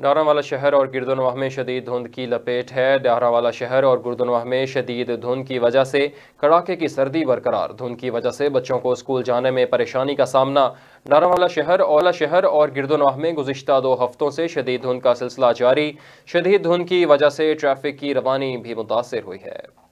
डारावाला शहर और गिरदनवाह में शदीद धुंध की लपेट है डारावाला शहर और गुरदनवाह में शदीद धुंध की वजह से कड़ाके की सर्दी बरकरार धुंध की वजह से बच्चों को स्कूल जाने में परेशानी का सामना डारावाला शहर ओला शहर और गिरदनवाह में गुजशत दो हफ्तों से शदीद धुंध का सिलसिला जारी शदीद धुंध की वजह से ट्रैफिक की रवानी भी मुतासर हुई है